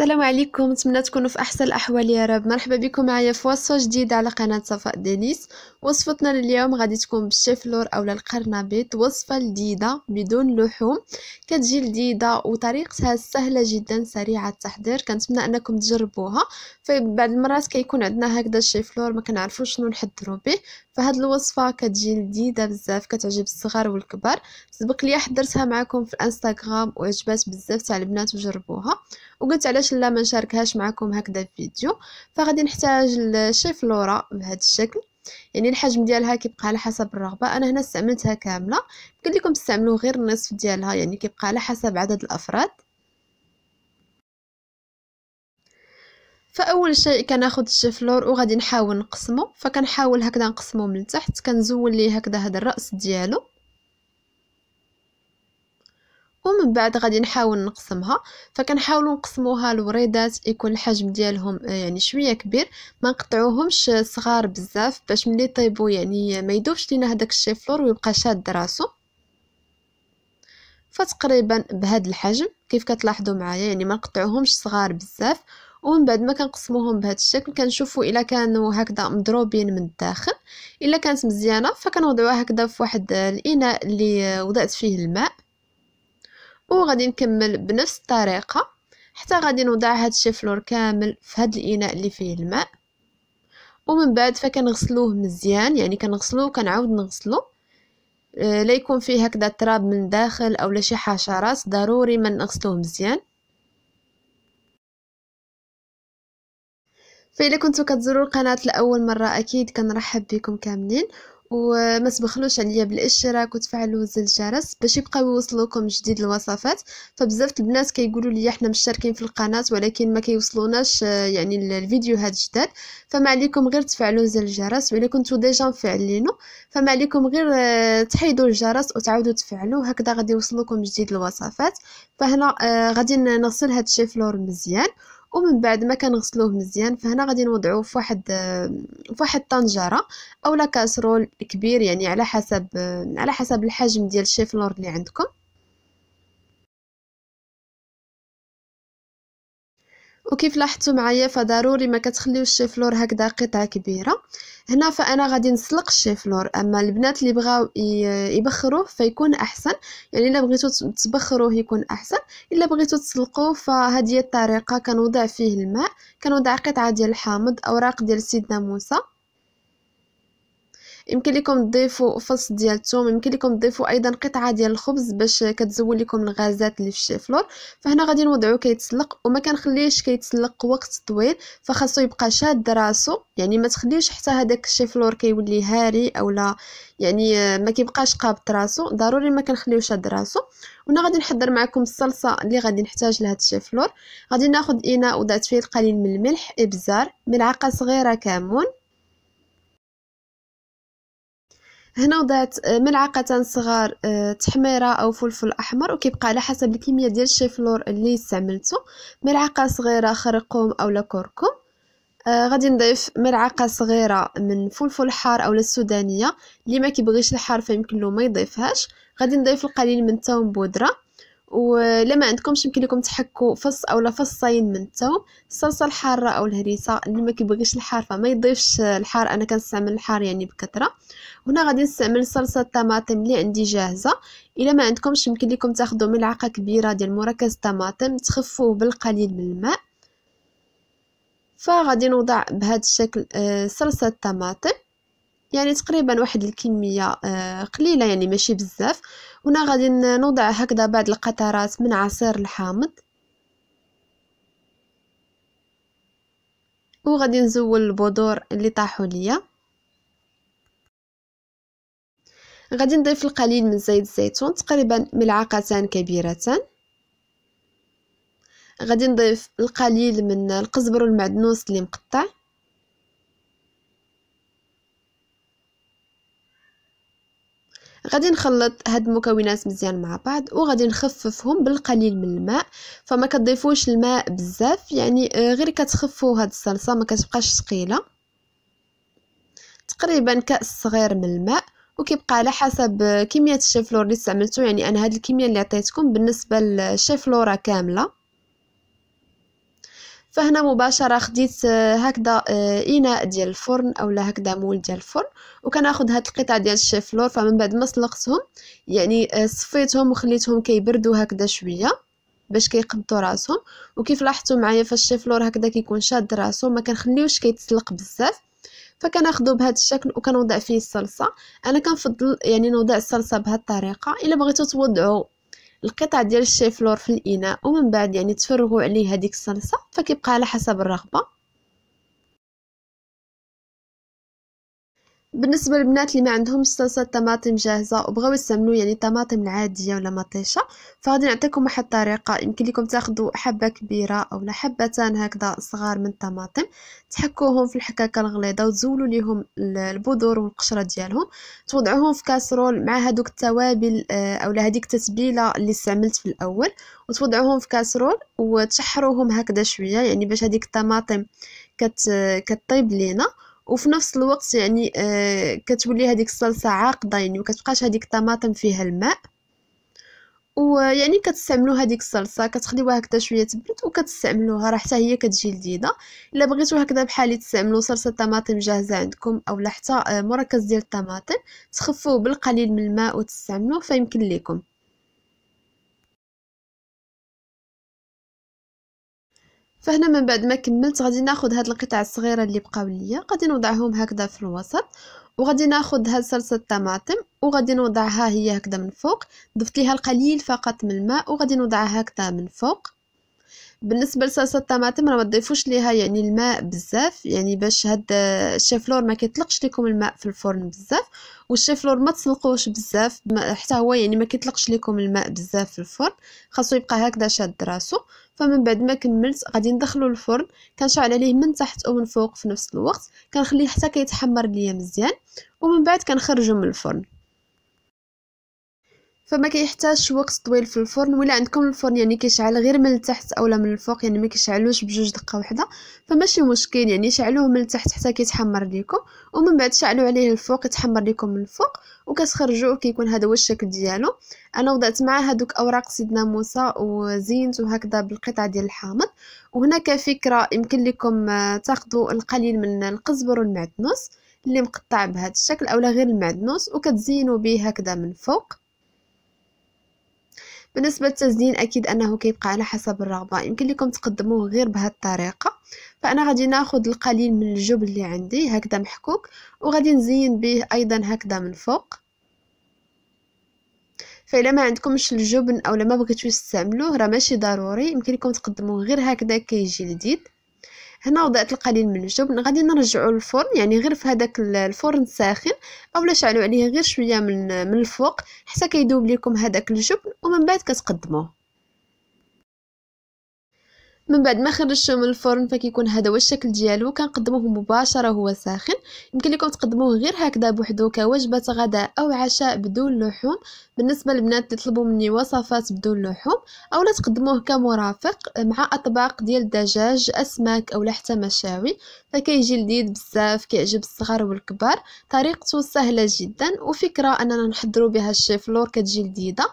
السلام عليكم نتمنى تكونوا في احسن الاحوال يا رب مرحبا بكم معايا في وصفه جديده على قناه صفاء دينيس وصفتنا لليوم غادي تكون بالشيفلور اولا القرنبيط وصفه لذيذه بدون لحوم كتجي لذيذه وطريقتها سهله جدا سريعه التحضير كنتمنى انكم تجربوها فبعض المرات كيكون عندنا هكذا الشيفلور ما كنعرفوش شنو نحضروا به فهاد الوصفه كتجي لذيذه بزاف كتعجب الصغار والكبار سبق لي حضرتها معكم في الانستغرام وعجبات بزاف تاع البنات وجربوها وقلت علاش لا ما نشاركهاش معكم هكذا في فيديو فغادي نحتاج الشيف لورا بهذا الشكل يعني الحجم ديالها كيبقى على حسب الرغبه انا هنا استعملتها كامله يمكن لكم استعملوا غير النصف ديالها يعني كيبقى على حسب عدد الافراد فاول شيء كناخذ الشفلور وغادي نحاول نقسمه فكنحاول هكذا نقسمه من تحت كنزول ليه هكذا هذا الراس ديالو ومن بعد غادي نحاول نقسمها فكنحاولوا نقسموها لوريدات يكون الحجم ديالهم آه، يعني شويه كبير ما نقطعوهمش صغار بزاف باش ملي طيبوا يعني ما يدوبش لينا هذاك الشيفلور ويبقى شاد راسو فتقريبا بهذا الحجم كيف كتلاحظوا معايا يعني ما نقطعوهمش صغار بزاف ومن بعد ما كنقسموهم بهذا الشكل كنشوفوا الا كانوا هكذا مضروبين من الداخل الا كانت مزيانه فكنوضعوها هكذا في واحد آه، الاناء اللي آه، وضعت فيه الماء وغادي نكمل بنفس الطريقه حتى غادي نوضع هاد الشيفلور كامل في هاد الاناء اللي فيه الماء ومن بعد فكنغسلوه مزيان يعني كنغسلوه وكنعاود نغسلوه آه، لا يكون فيه هكذا تراب من داخل او لا شي حشرات ضروري ما نغسلوه مزيان فإلا كنتو كتزوروا القناة لأول مرة أكيد كنرحب بكم كاملين وما تبخلوش عليا بالاشتراك وتفعلوا زر الجرس باش يبقاو يوصلوكم جديد الوصفات فبزاف البنات كيقولوا لي احنا مشتركين في القناه ولكن ما كيوصلوناش آه، يعني الفيديوهات جداد فما عليكم غير تفعلوا زر الجرس ولا كنتو ديجا مفعلينو فما عليكم غير آه، تحيدوا الجرس وتعاودوا تفعلوه هكذا غادي يوصلوكم جديد الوصفات فهنا آه، غادي نغسل هاد الشيفلور مزيان ومن بعد ما كنغسلوه مزيان فهنا غادي نوضعوه في واحد في واحد الطنجره اولا كاسرول كبير يعني على حسب على حسب الحجم ديال الشيفلور اللي عندكم وكيف لاحظتوا معايا فضروري ما كتخليوش الشيفلور هكذا قطعه كبيره هنا فانا غادي نسلق الشيفلور اما البنات اللي بغاو يبخروه فيكون احسن يعني الا بغيتو تبخروه يكون احسن الا بغيتو تسلقوه فهذه الطريقه كنوضع فيه الماء كنوضع قطعه ديال الحامض اوراق ديال سيدنا موسى يمكن لكم تضيفوا فص ديال الثوم يمكن لكم تضيفوا ايضا قطعه ديال الخبز باش كتزول لكم الغازات اللي في الشيفلور فهنا غادي نوضعو كيتسلق وما كنخليهش كيتسلق وقت طويل فخاصو يبقى شاد راسو يعني ما تخليوش حتى هذاك الشيفلور كيولي هاري اولا يعني ما كيبقاش قابط راسو ضروري ما كنخليوش شاد راسو وهنا غادي نحضر معكم الصلصه اللي غادي نحتاج لهاد الشيفلور غادي ناخذ اناء وضعت فيه القليل من الملح ابزار ملعقه صغيره كمون هنا وضعت آه، ملعقتان صغار آه، تحميره او فلفل احمر وكيبقى على حسب الكميه ديال الشيفلور اللي استعملته ملعقه صغيره خرقوم اولا كركم آه غادي نضيف ملعقه صغيره من فلفل حار اولا السودانيه اللي ما كيبغيش الحار فيمكن له ما يضيفهاش غادي نضيف القليل من الثوم بودره ولا ما عندكمش يمكن لكم تحكوا فص اولا فصين من الثوم الصلصه الحاره او الهريسه اللي ما كيبغيش الحار فما يضيفش الحار انا كنستعمل الحار يعني بكثره هنا غادي نستعمل صلصه الطماطم اللي عندي جاهزه الا ما عندكمش يمكن لكم تاخذوا ملعقه كبيره ديال مركز الطماطم تخفوه بالقليل من الماء فغادي نوضع بهذا الشكل آه، صلصه الطماطم يعني تقريبا واحد الكمية آه، قليلة يعني ماشي بزاف هنا غادي نوضع هكذا بعض القطرات من عصير الحامض وغادي نزول البذور اللي طاحوا ليا غادي نضيف القليل من زيت الزيتون تقريبا ملعقتان كبيرتان غادي نضيف القليل من القزبر والمعدنوس اللي مقطع غادي نخلط هاد المكونات مزيان مع بعض وغادي نخففهم بالقليل من الماء فما كتضيفوش الماء بزاف يعني آه، غير كتخفو هاد الصلصه ما كتبقاش ثقيله تقريبا كاس صغير من الماء وكيبقى على حسب آه، كميه الشيفلور اللي استعملتو يعني انا هاد الكميه اللي عطيتكم بالنسبه للشيفلوره كامله فهنا مباشره خديت آه، هكذا آه، اناء ديال الفرن اولا هكذا مول ديال الفرن وكناخذ هاد القطع ديال الشيفلور فمن بعد ما سلقتهم يعني آه، صفيتهم وخليتهم كيبردوا هكذا شويه باش كيقبضوا راسهم وكيف لاحظتوا معايا فالشيفلور هكذا كيكون شاد راسو ما كنخليوش كيتسلق بزاف فكناخذو بهذا الشكل وكنوضع فيه الصلصه انا كنفضل يعني نوضع الصلصه بهذه الطريقه الا بغيتو توضعوا القطع ديال الشيفلور في الاناء ومن بعد يعني تفرغوا عليه هذيك الصلصه فكيبقى على حسب الرغبه بالنسبه للبنات اللي ما عندهم صلصه طماطم جاهزه وبغاو يستعملوا يعني طماطم العاديه ولا مطيشه فغادي نعطيكم واحد الطريقه يمكن لكم تاخذوا حبه كبيره اولا حبتان هكذا صغار من الطماطم تحكوهم في الحكاكه الغليظه وتزولوا ليهم البذور والقشره ديالهم توضعوهم في كاسرول مع هذوك التوابل آه، اولا هذيك التتبيله اللي استعملت في الاول وتوضعوهم في كاسرول وتشحروهم هكذا شويه يعني باش هذيك الطماطم كت... كطيب لينا وفي نفس الوقت يعني آه كتولي هذيك الصلصه عاقده يعني ما كتبقاش هذيك الطماطم فيها الماء ويعني كتستعملوا هذيك الصلصه كتخليوها هكذا شويه تبرد وكتستعملوها راه حتى هي كتجي لذيذه الا بغيتو هكذا بحالي تستعملوا صلصه طماطم جاهزه عندكم اولا حتى آه، مركز ديال الطماطم تخفوه بالقليل من الماء وتستعملوه فيمكن لكم فهنا من بعد ما كملت غادي ناخذ هاد القطع الصغيره اللي بقاو ليا غادي نوضعهم هكذا في الوسط وغادي ناخذ هاد صلصه الطماطم وغادي نوضعها هي هكذا من فوق ضفت ليها القليل فقط من الماء وغادي نوضعها هكذا من فوق بالنسبه لصلصه الطماطم راه ما تضيفوش ليها يعني الماء بزاف يعني باش هاد الشيفلور ما كيطلقش لكم الماء في الفرن بزاف والشيفلور ما تسلقوش بزاف حتى هو يعني ما كيطلقش لكم الماء بزاف في الفرن خاصو يبقى هكذا شاد راسو فمن بعد ما كملت غادي ندخلو الفرن كنشعل عليه من تحت ومن فوق في نفس الوقت كنخليه حتى كيتحمر ليا مزيان ومن بعد كنخرجو من الفرن فما كيحتاجش وقت طويل في الفرن ولا عندكم الفرن يعني كيشعل غير من التحت اولا من الفوق يعني ما كيشعلوش بجوج دقه وحده فماشي مشكل يعني شعلوه من التحت حتى كيتحمر ليكم ومن بعد شعلوا عليه الفوق يتحمر ليكم من الفوق وكتخرجوه كيكون هذا هو الشكل ديالو انا وضعت معاه هذوك اوراق سيدنا موسى وزينت وهكذا بالقطع ديال الحامض وهنا كفكره يمكن لكم آه، تاخذوا القليل من القزبر والمعدنوس اللي مقطع بهذا الشكل اولا غير المعدنوس وكتزينوا به هكذا من فوق بالنسبه للتزيين اكيد انه كيبقى على حسب الرغبه يمكن لكم تقدموه غير بهذه الطريقه فانا غادي ناخذ القليل من الجبن اللي عندي هكذا محكوك وغادي نزين به ايضا هكذا من فوق فإلا ما عندكمش الجبن او لما بغيتوش تستعملوه راه ماشي ضروري يمكن لكم تقدموه غير هكذا كيجي لذيذ هنا وضعت القليل من الجبن غادي نرجعو للفرن يعني غير في هذاك الفرن الساخن اولا شعلوا عليه غير شويه من من الفوق حتى كيذوب لكم هذاك الجبن ومن بعد كتقدموه من بعد ما خرجته من الفرن فكيكون هذا هو الشكل ديالو كنقدموه مباشره وهو ساخن يمكن لكم تقدموه غير هكذا بوحدو كوجبه غداء او عشاء بدون لحوم بالنسبه للبنات اللي طلبوا مني وصفات بدون لحوم اولا تقدموه كمرافق مع اطباق ديال الدجاج اسماك او حتى مشاوي فكيجي لذيذ بزاف كيعجب الصغار والكبار طريقته سهله جدا وفكره اننا نحضروا بها الشيف لور كتجي لذيذه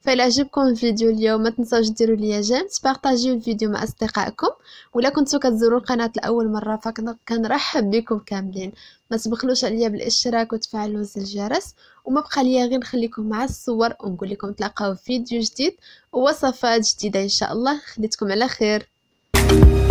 فالعجبكم الفيديو اليوم ما تنساوش ديروا ليا جيم تبارطاجيو الفيديو مع أصدقائكم أصدقائكم ولا كنتو كتزوروا القناة لأول مرة فكنرحب بكم كاملين ما تبخلوش عليا بالاشتراك وتفعلوا زر الجرس وما بقى ليا غير نخليكم مع الصور ونقول لكم تلاقاو فيديو جديد ووصفات جديدة إن شاء الله خليتكم على خير